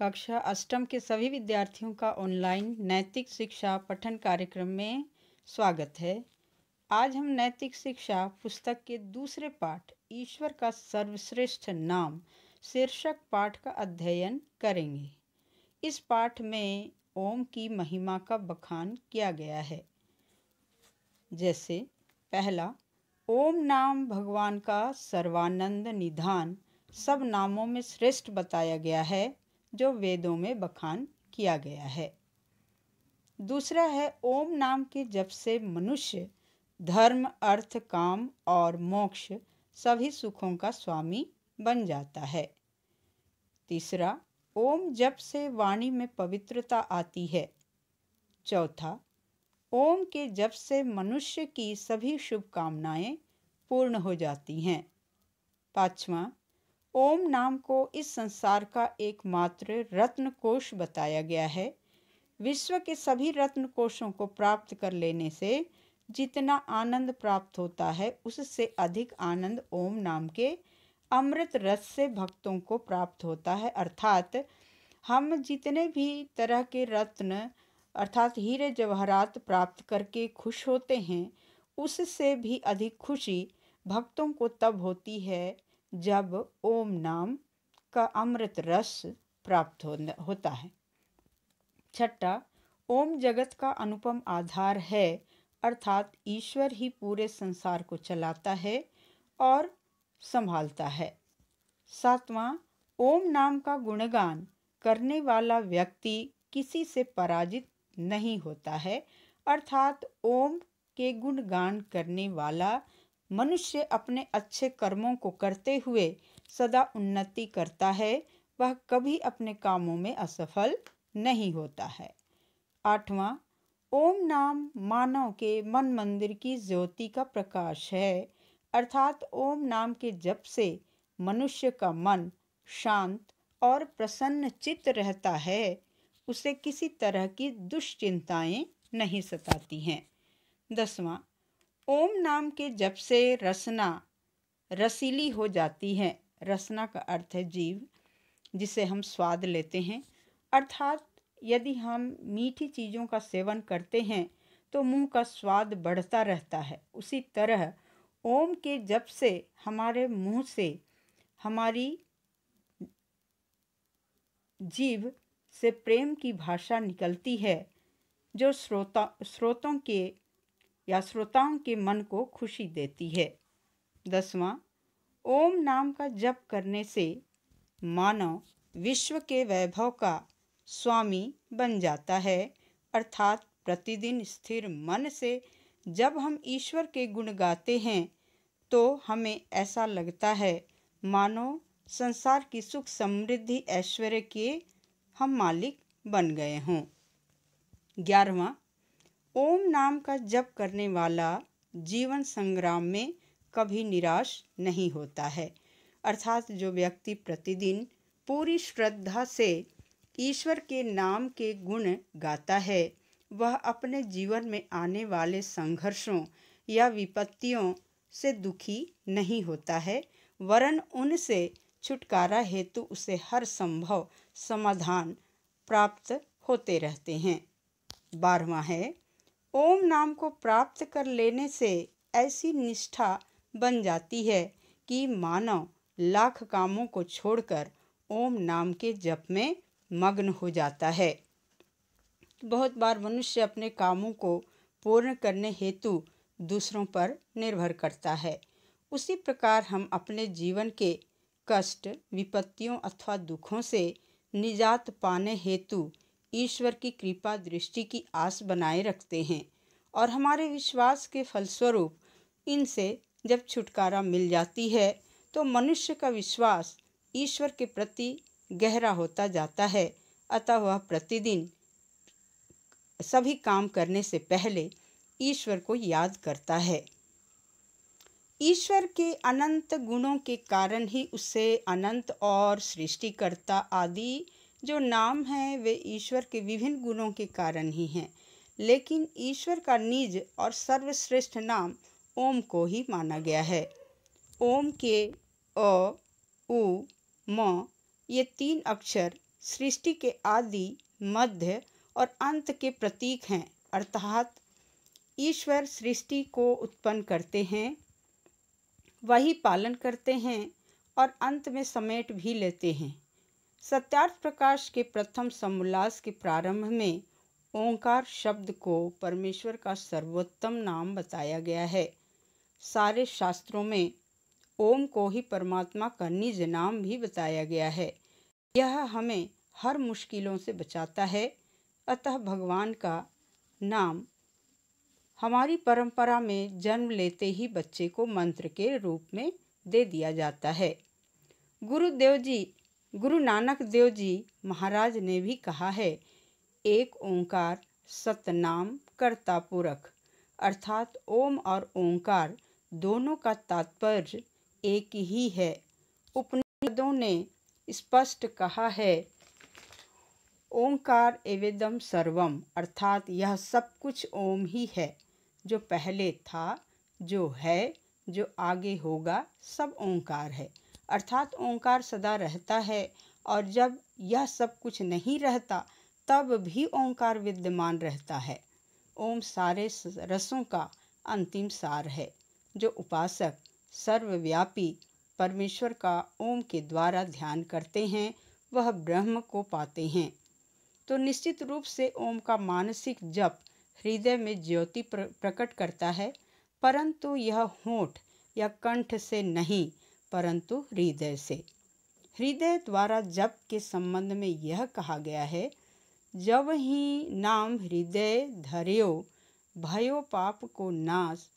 कक्षा अष्टम के सभी विद्यार्थियों का ऑनलाइन नैतिक शिक्षा पठन कार्यक्रम में स्वागत है आज हम नैतिक शिक्षा पुस्तक के दूसरे पाठ ईश्वर का सर्वश्रेष्ठ नाम शीर्षक पाठ का अध्ययन करेंगे इस पाठ में ओम की महिमा का बखान किया गया है जैसे पहला ओम नाम भगवान का सर्वानंद निधान सब नामों में श्रेष्ठ बताया गया है जो वेदों में बखान किया गया है दूसरा है ओम नाम के जब से मनुष्य धर्म अर्थ काम और मोक्ष सभी सुखों का स्वामी बन जाता है तीसरा ओम जप से वाणी में पवित्रता आती है चौथा ओम के जप से मनुष्य की सभी शुभकामनाएं पूर्ण हो जाती हैं पांचवा ओम नाम को इस संसार का एकमात्र रत्न कोश बताया गया है विश्व के सभी रत्न कोशों को प्राप्त कर लेने से जितना आनंद प्राप्त होता है उससे अधिक आनंद ओम नाम के अमृत रस से भक्तों को प्राप्त होता है अर्थात हम जितने भी तरह के रत्न अर्थात हीरे जवाहरात प्राप्त करके खुश होते हैं उससे भी अधिक खुशी भक्तों को तब होती है जब ओम नाम का अमृत रस प्राप्त हो, होता है छठा ओम जगत का अनुपम आधार है अर्थात ईश्वर ही पूरे संसार को चलाता है और संभालता है सातवां ओम नाम का गुणगान करने वाला व्यक्ति किसी से पराजित नहीं होता है अर्थात ओम के गुणगान करने वाला मनुष्य अपने अच्छे कर्मों को करते हुए सदा उन्नति करता है वह कभी अपने कामों में असफल नहीं होता है आठवां ओम नाम मानव के मन मंदिर की ज्योति का प्रकाश है अर्थात ओम नाम के जप से मनुष्य का मन शांत और प्रसन्न चित्त रहता है उसे किसी तरह की दुश्चिंताएं नहीं सताती हैं दसवां ओम नाम के जप से रसना रसीली हो जाती है रसना का अर्थ है जीव जिसे हम स्वाद लेते हैं अर्थात यदि हम मीठी चीज़ों का सेवन करते हैं तो मुंह का स्वाद बढ़ता रहता है उसी तरह ओम के जप से हमारे मुंह से हमारी जीव से प्रेम की भाषा निकलती है जो श्रोता स्रोतों के या श्रोताओं के मन को खुशी देती है दसवां ओम नाम का जप करने से मानव विश्व के वैभव का स्वामी बन जाता है अर्थात प्रतिदिन स्थिर मन से जब हम ईश्वर के गुण गाते हैं तो हमें ऐसा लगता है मानो संसार की सुख समृद्धि ऐश्वर्य के हम मालिक बन गए हों ग्यारहवा ओम नाम का जप करने वाला जीवन संग्राम में कभी निराश नहीं होता है अर्थात जो व्यक्ति प्रतिदिन पूरी श्रद्धा से ईश्वर के नाम के गुण गाता है वह अपने जीवन में आने वाले संघर्षों या विपत्तियों से दुखी नहीं होता है वरन उनसे छुटकारा हेतु उसे हर संभव समाधान प्राप्त होते रहते हैं बारहवा है ओम नाम को प्राप्त कर लेने से ऐसी निष्ठा बन जाती है कि मानव लाख कामों को छोड़कर ओम नाम के जप में मग्न हो जाता है बहुत बार मनुष्य अपने कामों को पूर्ण करने हेतु दूसरों पर निर्भर करता है उसी प्रकार हम अपने जीवन के कष्ट विपत्तियों अथवा दुखों से निजात पाने हेतु ईश्वर की कृपा दृष्टि की आस बनाए रखते हैं और हमारे विश्वास के फलस्वरूप इनसे जब छुटकारा मिल जाती है तो मनुष्य का विश्वास ईश्वर के प्रति गहरा होता जाता है अतः वह प्रतिदिन सभी काम करने से पहले ईश्वर को याद करता है ईश्वर के अनंत गुणों के कारण ही उसे अनंत और सृष्टिकर्ता आदि जो नाम हैं वे ईश्वर के विभिन्न गुणों के कारण ही हैं लेकिन ईश्वर का निज और सर्वश्रेष्ठ नाम ओम को ही माना गया है ओम के अ उ म ये तीन अक्षर सृष्टि के आदि मध्य और अंत के प्रतीक हैं अर्थात ईश्वर सृष्टि को उत्पन्न करते हैं वही पालन करते हैं और अंत में समेट भी लेते हैं सत्यार्थ प्रकाश के प्रथम समोल्लास के प्रारंभ में ओंकार शब्द को परमेश्वर का सर्वोत्तम नाम बताया गया है सारे शास्त्रों में ओम को ही परमात्मा का निज नाम भी बताया गया है यह हमें हर मुश्किलों से बचाता है अतः भगवान का नाम हमारी परंपरा में जन्म लेते ही बच्चे को मंत्र के रूप में दे दिया जाता है गुरुदेव जी गुरु नानक देव जी महाराज ने भी कहा है एक ओंकार सतनाम करता पुरख अर्थात ओम और ओंकार दोनों का तात्पर्य एक ही है उपनिषदों ने स्पष्ट कहा है ओंकार एवेदम सर्वम अर्थात यह सब कुछ ओम ही है जो पहले था जो है जो आगे होगा सब ओंकार है अर्थात ओंकार सदा रहता है और जब यह सब कुछ नहीं रहता तब भी ओंकार विद्यमान रहता है ओम सारे रसों का अंतिम सार है जो उपासक सर्वव्यापी परमेश्वर का ओम के द्वारा ध्यान करते हैं वह ब्रह्म को पाते हैं तो निश्चित रूप से ओम का मानसिक जप हृदय में ज्योति प्रकट करता है परंतु यह होठ या कंठ से नहीं परंतु हृदय से हृदय द्वारा जप के संबंध में यह कहा गया है जब ही नाम हृदय धर्यो भयो पाप को नाश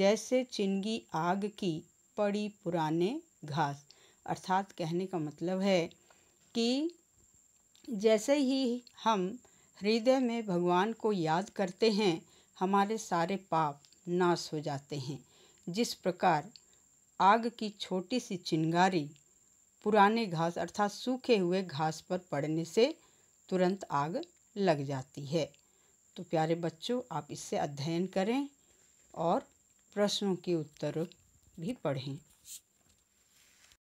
जैसे चिंगी आग की पड़ी पुराने घास अर्थात कहने का मतलब है कि जैसे ही हम हृदय में भगवान को याद करते हैं हमारे सारे पाप नाश हो जाते हैं जिस प्रकार आग की छोटी सी चिंगारी पुराने घास अर्थात सूखे हुए घास पर पड़ने से तुरंत आग लग जाती है तो प्यारे बच्चों आप इससे अध्ययन करें और प्रश्नों के उत्तर भी पढ़ें